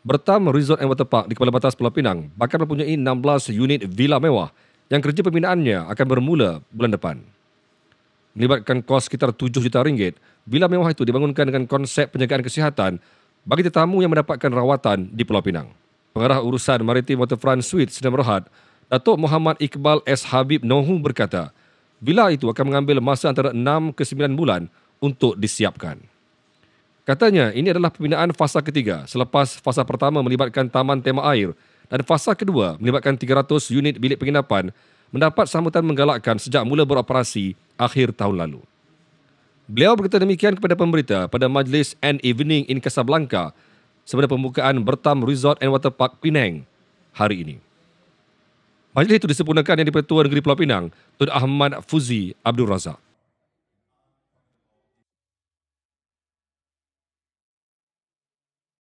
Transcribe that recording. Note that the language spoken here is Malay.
Bertam Resort and Waterpark di Kepala Batas Pulau Pinang bakal mempunyai 16 unit villa mewah yang kerja pembinaannya akan bermula bulan depan. Melibatkan kos sekitar 7 juta ringgit, villa mewah itu dibangunkan dengan konsep penjagaan kesihatan bagi tetamu yang mendapatkan rawatan di Pulau Pinang. Pengarah Urusan Maritim Waterfront Suite Sdn Berhad, Datuk Muhammad Iqbal S. Habib Nohu berkata, villa itu akan mengambil masa antara 6 ke 9 bulan untuk disiapkan. Katanya ini adalah pembinaan fasa ketiga selepas fasa pertama melibatkan taman tema air dan fasa kedua melibatkan 300 unit bilik penginapan mendapat sambutan menggalakkan sejak mula beroperasi akhir tahun lalu. Beliau berkata demikian kepada pemberita pada majlis and evening in Casablanca sebenar pembukaan Bertam Resort and Waterpark Penang hari ini. Majlis itu disempurnakan yang di Pertua Negeri Pulau Pinang Tun Ahmad Fuzi Abdul Razak.